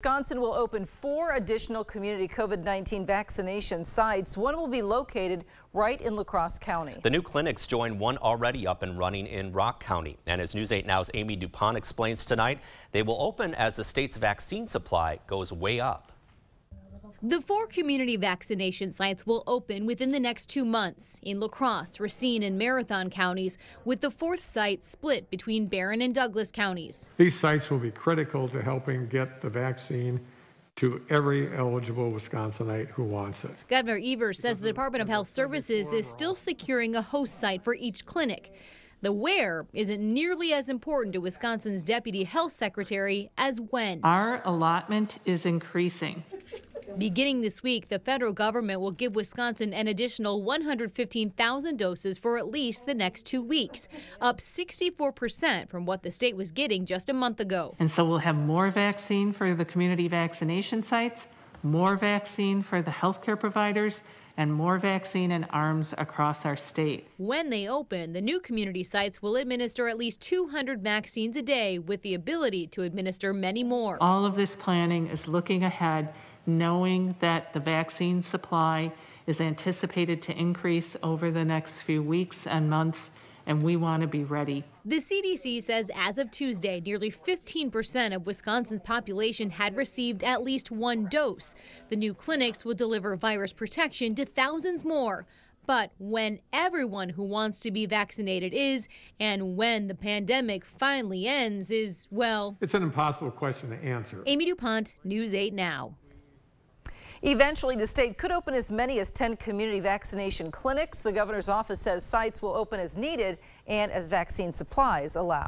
Wisconsin will open four additional community COVID-19 vaccination sites. One will be located right in La Crosse County. The new clinics join one already up and running in Rock County. And as News 8 Now's Amy DuPont explains tonight, they will open as the state's vaccine supply goes way up. The four community vaccination sites will open within the next two months in La Crosse, Racine, and Marathon counties, with the fourth site split between Barron and Douglas counties. These sites will be critical to helping get the vaccine to every eligible Wisconsinite who wants it. Governor Evers says the Department of Health Services is still securing a host site for each clinic. The where isn't nearly as important to Wisconsin's deputy health secretary as when. Our allotment is increasing. Beginning this week, the federal government will give Wisconsin an additional 115,000 doses for at least the next two weeks, up 64% from what the state was getting just a month ago. And so we'll have more vaccine for the community vaccination sites, more vaccine for the healthcare providers, and more vaccine and arms across our state. When they open, the new community sites will administer at least 200 vaccines a day with the ability to administer many more. All of this planning is looking ahead knowing that the vaccine supply is anticipated to increase over the next few weeks and months and we want to be ready. The CDC says as of Tuesday, nearly 15% of Wisconsin's population had received at least one dose. The new clinics will deliver virus protection to thousands more. But when everyone who wants to be vaccinated is, and when the pandemic finally ends, is, well, it's an impossible question to answer. Amy DuPont, News 8 Now. Eventually, the state could open as many as 10 community vaccination clinics. The governor's office says sites will open as needed and as vaccine supplies allow.